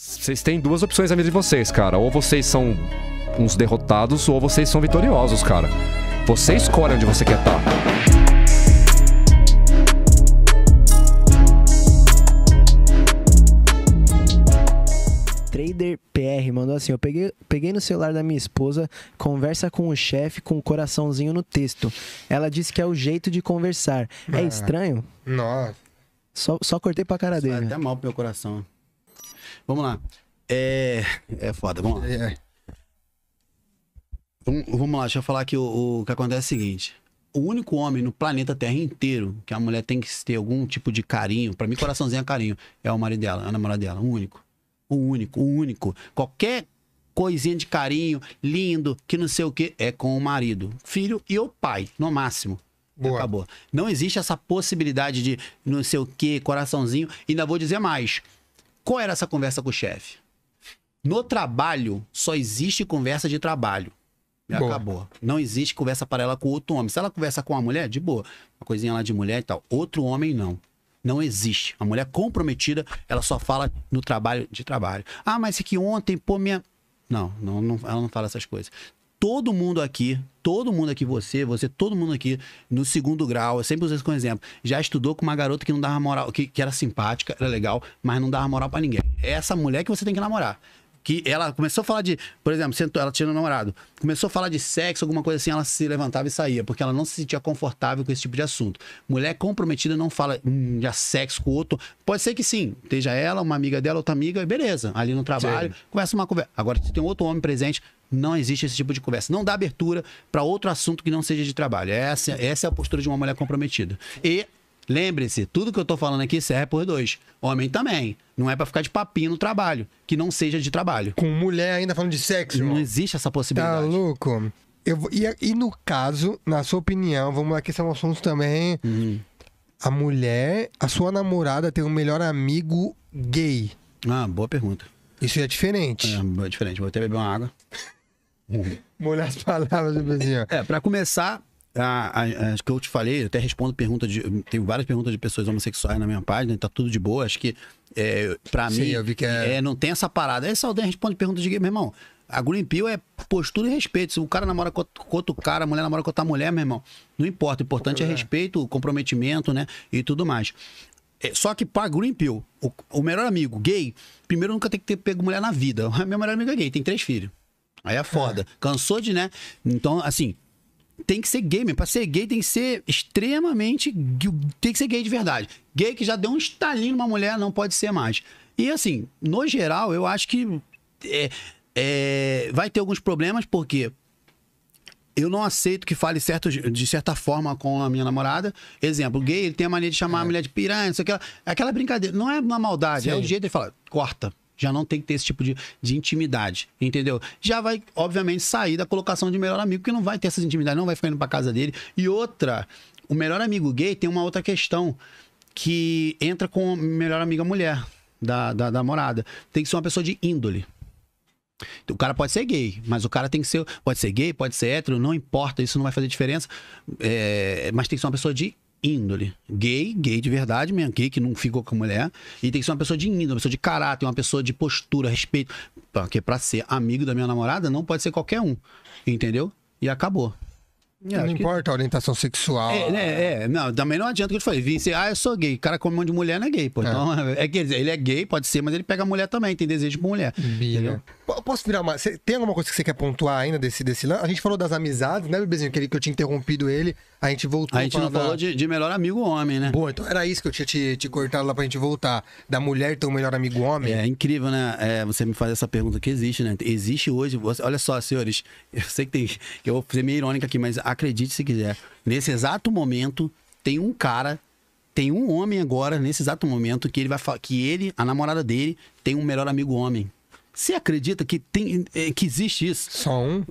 Vocês têm duas opções na vida de vocês, cara. Ou vocês são uns derrotados, ou vocês são vitoriosos, cara. Você escolhe onde você quer estar. Tá. Trader PR mandou assim: Eu peguei, peguei no celular da minha esposa, conversa com o chefe com um coraçãozinho no texto. Ela disse que é o jeito de conversar. É ah. estranho? Nossa. Só, só cortei pra cara dele. Tá até mal pro meu coração. Vamos lá. É. É foda, vamos lá. É. é. Vamos lá, deixa eu falar que o, o que acontece é o seguinte o único homem no planeta Terra inteiro que a mulher tem que ter algum tipo de carinho, para mim coraçãozinho é carinho, é o marido dela, a namorada dela, o único. O único, o único. Qualquer coisinha de carinho, lindo, que não sei o que, é com o marido, filho e o pai, no máximo. Boa. Acabou. Não existe essa possibilidade de não sei o que, coraçãozinho. Ainda vou dizer mais. Qual era essa conversa com o chefe? No trabalho, só existe conversa de trabalho. Acabou. Não existe conversa paralela com outro homem. Se ela conversa com uma mulher, de boa. Uma coisinha lá de mulher e tal. Outro homem, não. Não existe. A mulher comprometida, ela só fala no trabalho de trabalho. Ah, mas é que ontem, pô, minha. Não, não, não ela não fala essas coisas todo mundo aqui, todo mundo aqui, você, você, todo mundo aqui, no segundo grau, eu sempre uso isso como exemplo, já estudou com uma garota que não dava moral, que, que era simpática, era legal, mas não dava moral para ninguém. É essa mulher que você tem que namorar que ela começou a falar de, por exemplo, sentou, ela tinha um namorado, começou a falar de sexo, alguma coisa assim, ela se levantava e saía, porque ela não se sentia confortável com esse tipo de assunto. Mulher comprometida não fala hum, de sexo com outro. Pode ser que sim, esteja ela, uma amiga dela, outra amiga, beleza, ali no trabalho, sim. começa uma conversa. Agora, se tem outro homem presente, não existe esse tipo de conversa. Não dá abertura para outro assunto que não seja de trabalho. Essa, é assim, essa é a postura de uma mulher comprometida. E lembre se tudo que eu tô falando aqui serve é por dois. Homem também. Não é para ficar de papinho no trabalho, que não seja de trabalho. Com mulher ainda falando de sexo. Não existe essa possibilidade. Tá louco. Eu, e, e no caso, na sua opinião, vamos lá que esse é um assunto também. Uhum. A mulher, a sua namorada tem um melhor amigo gay. Ah, boa pergunta. Isso é diferente. É, é diferente. Vou até beber uma água. Molhar as palavras, bebezinho. Assim, é, pra começar, acho que eu te falei, eu até respondo perguntas de. Tem várias perguntas de pessoas homossexuais na minha página, tá tudo de boa. Acho que, é, pra Sim, mim, eu vi que é... é... não tem essa parada. Essa aldeia responde perguntas de gay, meu irmão. A Green é postura e respeito. Se o cara namora com outro cara, a mulher namora com outra mulher, meu irmão, não importa. O importante é, é respeito, comprometimento, né? E tudo mais. É, só que pra Green o, o, melhor amigo gay, primeiro nunca tem que ter pego mulher na vida. meu melhor amigo é gay, tem três filhos. Aí é foda. É. Cansou de, né? Então, assim, tem que ser gay mesmo. Pra ser gay tem que ser extremamente. Tem que ser gay de verdade. Gay que já deu um estalinho numa mulher, não pode ser mais. E assim, no geral, eu acho que é, é, vai ter alguns problemas, porque eu não aceito que fale certo, de certa forma com a minha namorada. Exemplo, gay, ele tem a mania de chamar é. a mulher de piranha, não sei o que. Aquela brincadeira. Não é uma maldade, Sim. é o jeito de falar, corta. Já não tem que ter esse tipo de, de intimidade, entendeu? Já vai, obviamente, sair da colocação de melhor amigo, que não vai ter essas intimidades, não vai ficar indo pra casa dele. E outra, o melhor amigo gay tem uma outra questão que entra com a melhor amiga mulher da, da, da morada. Tem que ser uma pessoa de índole. O cara pode ser gay, mas o cara tem que ser. Pode ser gay, pode ser hétero, não importa, isso não vai fazer diferença. É, mas tem que ser uma pessoa de índole. Gay, gay de verdade mesmo, gay que não ficou com mulher. E tem que ser uma pessoa de índole, uma pessoa de caráter, uma pessoa de postura, respeito. Porque pra ser amigo da minha namorada não pode ser qualquer um. Entendeu? E acabou. não importa que... a orientação sexual. É, né, é, não, também não adianta que eu te falei. Vim ser, ah, eu sou gay. O cara com um de mulher, não é gay, pô. É. Então, é, quer dizer, ele é gay, pode ser, mas ele pega mulher também, tem desejo por mulher posso virar uma. Cê, tem alguma coisa que você quer pontuar ainda desse, desse lance? A gente falou das amizades, né, bebezinho? Que, ele, que eu tinha interrompido ele, a gente voltou. A gente não falou de, de, melhor amigo homem, né? Boa, então era isso que eu tinha te, te cortado lá pra gente voltar. Da mulher ter o um melhor amigo homem. É, é incrível, né? É, você me faz essa pergunta que existe, né? Existe hoje. Você... olha só, senhores, eu sei que tem. Eu vou ser meio irônica aqui, mas acredite se quiser. Nesse exato momento, tem um cara tem um homem agora, nesse exato momento, que ele vai que ele, a namorada dele, tem um melhor amigo homem. Você acredita que, tem, é, que existe isso? Só um?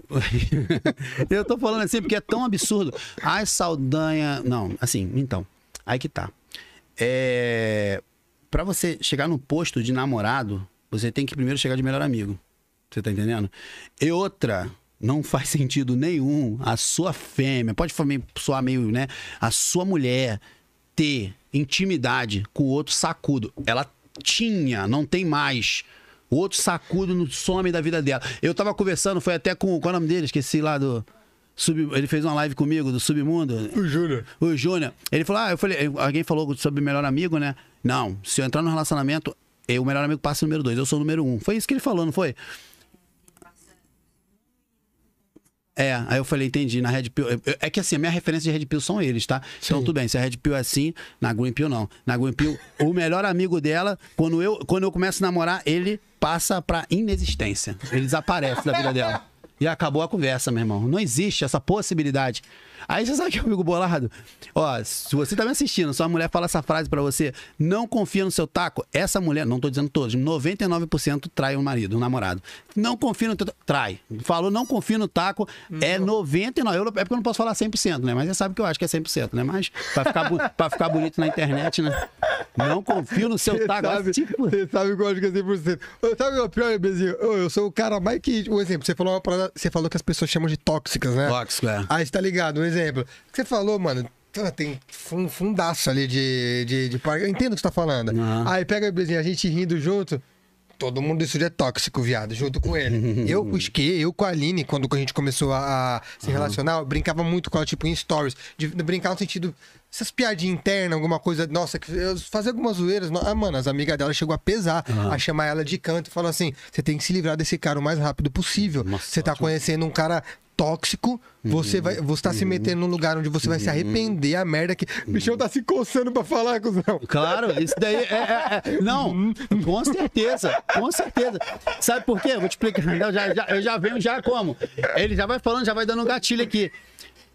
eu tô falando assim porque é tão absurdo. Ai, Saldanha. Não, assim, então. Aí que tá. É... Pra você chegar no posto de namorado, você tem que primeiro chegar de melhor amigo. Você tá entendendo? E outra, não faz sentido nenhum a sua fêmea, pode soar meio, né? A sua mulher ter intimidade com o outro sacudo. Ela tinha, não tem mais. O outro sacudo no some da vida dela. Eu tava conversando, foi até com. Qual é o nome dele? Esqueci lá do. Sub, ele fez uma live comigo do Submundo. O Júnior. O Júnior. Ele falou: Ah, eu falei, alguém falou sobre melhor amigo, né? Não, se eu entrar no relacionamento, eu, o melhor amigo passa o número dois, eu sou o número um. Foi isso que ele falou, não foi? É, aí eu falei, entendi, na Red Pill. É que assim, a minha referência de Red Pill são eles, tá? Sim. Então tudo bem, se a Red Pill é assim, na Green Pill não. Na Green Pill, o melhor amigo dela, quando eu, quando eu começo a namorar, ele passa pra inexistência. Ele desaparece da vida dela. E acabou a conversa, meu irmão. Não existe essa possibilidade. Aí você sabe que eu fico bolado? Ó, se você tá me assistindo, sua mulher fala essa frase para você, não confia no seu taco, essa mulher, não tô dizendo todos, 99% trai o um marido, o um namorado. Não confia no teu trai. Falou não confia no taco, hum. é 99%. Eu, é porque eu não posso falar 100%, né? Mas você sabe que eu acho que é 100%, né? Mas pra ficar, pra ficar bonito na internet, né? Não confio no seu taco. Você sabe, tipo... você sabe que eu acho que é 100%. Sabe o pior, Bezinho? Eu, sou o cara mais que... Um exemplo, você falou, parada, você falou que as pessoas chamam de tóxicas, né? Tóxico, é. Aí você tá ligado, né? exemplo. que você falou, mano, tá, tem um fundaço ali de, de, de parque. Eu entendo o que você tá falando. Uhum. Aí pega a gente rindo junto. Todo mundo isso é tóxico, viado, junto com ele. eu com o eu com a Aline, quando a gente começou a, a se uhum. relacionar, brincava muito com ela, tipo, em stories. De, de brincar no sentido essas piadinhas internas, alguma coisa, nossa, fazer algumas zoeiras. Ah, mano, as amigas dela chegou a pesar, uhum. a chamar ela de canto e falou assim: você tem que se livrar desse cara o mais rápido possível. Você tá conhecendo um cara tóxico, você uhum. vai, você tá uhum. se metendo num lugar onde você vai uhum. se arrepender a merda que o bichão tá se coçando para falar, cuzão. Claro, isso daí é, é, é... não, com certeza, com certeza. Sabe por quê? vou te explicar, eu já, já, eu já venho já como ele já vai falando, já vai dando um gatilho aqui.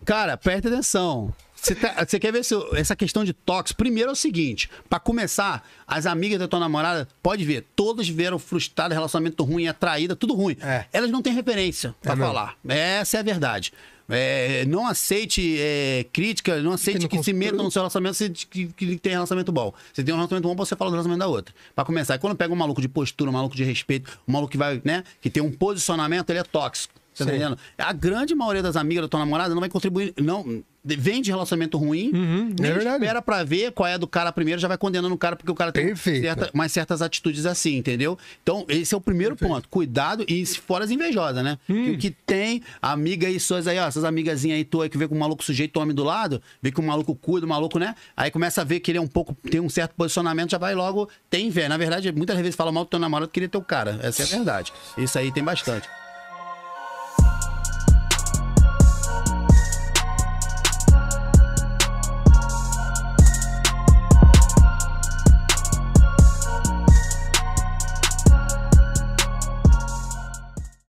Cara, presta atenção. Você, tá, você quer ver se, essa questão de toques? Primeiro é o seguinte: para começar, as amigas da tua namorada, pode ver, todas vieram frustradas, relacionamento ruim, atraída, tudo ruim. É. Elas não têm referência para é falar. Mesmo. Essa é a verdade. É, não aceite é, crítica, não aceite que, não que se metam no seu relacionamento se, que, que tem relacionamento bom. Você tem um relacionamento bom, você fala do relacionamento da outra. Pra começar, e quando pega um maluco de postura, um maluco de respeito, um maluco que vai, né, que tem um posicionamento, ele é tóxico tá entendendo? A grande maioria das amigas da tua namorada não vai contribuir. Não, vem de relacionamento ruim, uhum, é nem é verdade. espera pra ver qual é do cara primeiro, já vai condenando o cara porque o cara tem certa, mais certas atitudes assim, entendeu? Então, esse é o primeiro Perfeito. ponto. Cuidado e fora as invejosas, né? Hum. Que, que, tem amiga e suas aí, ó, essas amigazinhas aí tua que vê com o maluco sujeito homem do lado, vê que o maluco cuida, o maluco, né? Aí começa a ver que ele é um pouco, tem um certo posicionamento, já vai logo, tem ver Na verdade, muitas vezes fala mal do teu namorado, queria é teu cara. Essa é a verdade. Isso aí tem bastante.